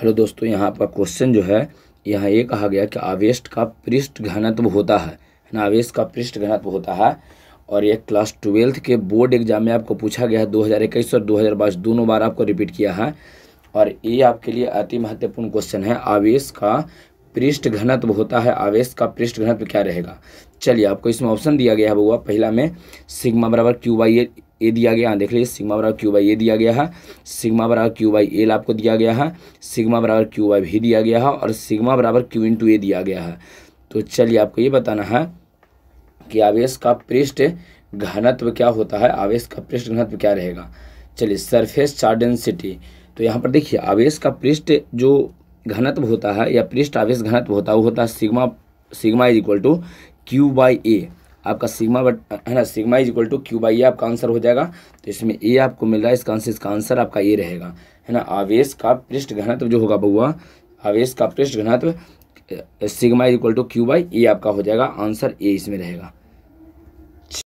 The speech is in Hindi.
हेलो दोस्तों यहाँ पर क्वेश्चन जो है यहाँ ये कहा गया कि आवेश का पृष्ठ घनत्व होता है ना आवेश का पृष्ठ घनत्व होता है और ये क्लास ट्वेल्थ के बोर्ड एग्जाम में आपको पूछा गया है दो हज़ार इक्कीस और दो हज़ार बाईस दोनों बार आपको रिपीट किया है और ये आपके लिए अति महत्वपूर्ण क्वेश्चन है आवेश का पृष्ठ घनत्व होता है आवेश का पृष्ठ घनत्व क्या रहेगा चलिए आपको इसमें ऑप्शन दिया गया है वो पहला में सिग्मा बराबर क्यू बाई ए दिया गया देख लीजिए सिग्मा बराबर क्यू बाई ए दिया गया है सिग्मा बराबर क्यू बाई एल आपको दिया गया है सिग्मा बराबर क्यू बाई भी दिया गया है और सिग्मा बराबर क्यू टू ए दिया गया है तो चलिए आपको ये बताना है कि आवेश का पृष्ठ घनत्व क्या होता है आवेश का पृष्ठ घनत्व क्या रहेगा चलिए सरफेस चार्ज डेंसिटी तो यहाँ पर देखिए आवेश का पृष्ठ जो घनत्व होता है या पृष्ठ आवेश घनत्व होता है वो होता है sigma sigma is equal to Q by A आपका सिग्मा बट है ना sigma is equal to Q by A आपका आंसर हो जाएगा तो इसमें ए आपको मिल रहा है इसका आंसर इसका आंसर आपका ए रहेगा है ना आवेश का पृष्ठ घनत्व जो होगा बउआ आवेश का पृष्ठ घनत्व sigma is equal to Q by A आपका हो जाएगा आंसर ए इसमें रहेगा